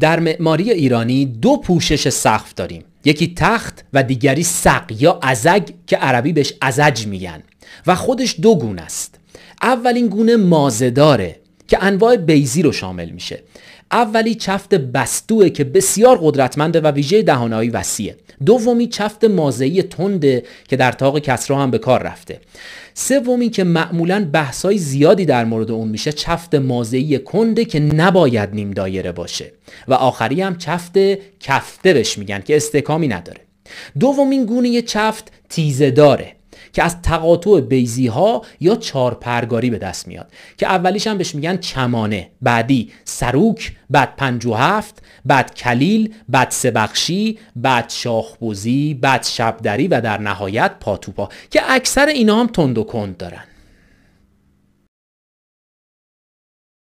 در معماری ایرانی دو پوشش سقف داریم یکی تخت و دیگری سق یا ازگ که عربی بهش ازج میگن و خودش دو گونه است اولین گونه مازداره که انواع بیزی رو شامل میشه اولی چفت بستوه که بسیار قدرتمنده و ویژه دهانهایی وسیعه دومی چفت مازعی تنده که در تاق کسرا هم به کار رفته سومی که معمولا بحثای زیادی در مورد اون میشه چفت مازعی کنده که نباید نیم دایره باشه و آخری هم چفت کفته بهش میگن که استکامی نداره دومین گونه چفت تیزه داره که از تقاطع بیزی ها یا چارپرگاری به دست میاد که اولیش هم بهش میگن چمانه بعدی سروک بعد پنج و هفت بعد کلیل بعد سبخشی بعد شاخبوزی بعد شبدری و در نهایت پاتوپا که اکثر اینا هم تند و کند دارن